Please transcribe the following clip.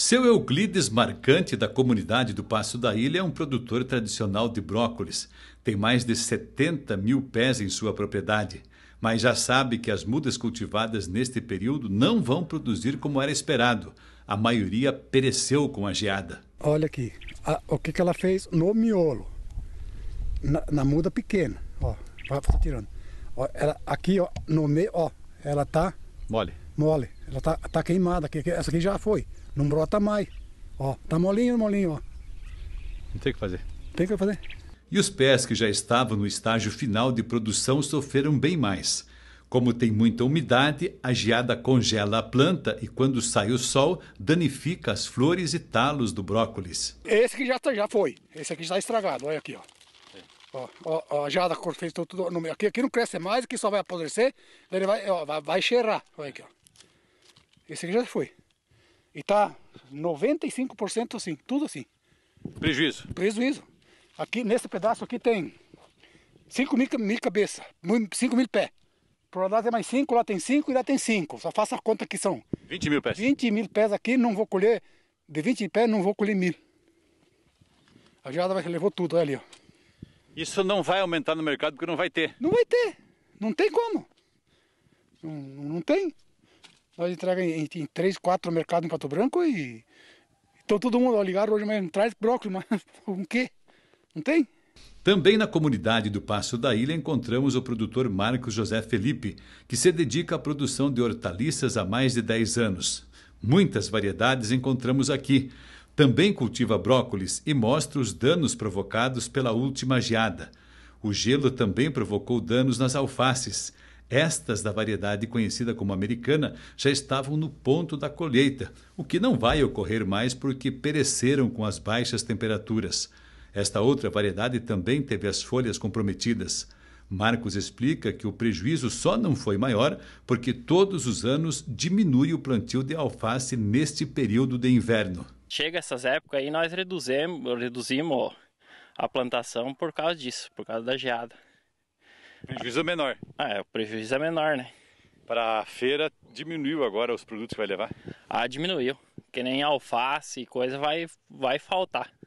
Seu Euclides Marcante, da comunidade do Passo da Ilha, é um produtor tradicional de brócolis. Tem mais de 70 mil pés em sua propriedade, mas já sabe que as mudas cultivadas neste período não vão produzir como era esperado. A maioria pereceu com a geada. Olha aqui, a, o que, que ela fez no miolo, na, na muda pequena, ó, tirando. Ó, ela, aqui, ó, no meio, ó, ela tá... Mole mole. Ela tá, tá queimada aqui. Essa aqui já foi. Não brota mais. Ó, tá molinho, molinho, ó. Não tem o que fazer. Tem o que fazer. E os pés que já estavam no estágio final de produção sofreram bem mais. Como tem muita umidade, a geada congela a planta e quando sai o sol, danifica as flores e talos do brócolis. Esse que já, tá, já foi, esse aqui já está estragado, olha aqui, ó. Ó, ó, ó, a geada fez tudo, tudo no meio. Aqui, aqui não cresce mais, aqui só vai apodrecer, ele vai, ó, vai, vai cheirar, olha aqui, ó. Esse aqui já foi. E tá 95% assim, tudo assim. Prejuízo. Prejuízo. Aqui nesse pedaço aqui tem 5 mil, mil cabeças, 5 mil pés. Por lá é mais 5, lá tem 5 e lá tem 5. Só faça a conta que são. 20 mil pés. 20 mil pés aqui, não vou colher. De 20 pés não vou colher mil. A geada vai levou tudo, olha ali, ó. Isso não vai aumentar no mercado porque não vai ter. Não vai ter. Não tem como. não, não tem. Nós entregamos em, em três, quatro mercados em Pato Branco e. Então todo mundo, ó, ligaram hoje, mas não traz brócolis, mas com quê? Não tem? Também na comunidade do Passo da Ilha encontramos o produtor Marcos José Felipe, que se dedica à produção de hortaliças há mais de 10 anos. Muitas variedades encontramos aqui. Também cultiva brócolis e mostra os danos provocados pela última geada. O gelo também provocou danos nas alfaces. Estas da variedade conhecida como americana já estavam no ponto da colheita, o que não vai ocorrer mais porque pereceram com as baixas temperaturas. Esta outra variedade também teve as folhas comprometidas. Marcos explica que o prejuízo só não foi maior porque todos os anos diminui o plantio de alface neste período de inverno. Chega essas épocas aí, nós reduzimos, reduzimos a plantação por causa disso, por causa da geada prejuízo é menor. Ah, é, o prejuízo é menor, né? Para a feira, diminuiu agora os produtos que vai levar? Ah, diminuiu. Que nem alface e coisa vai, vai faltar.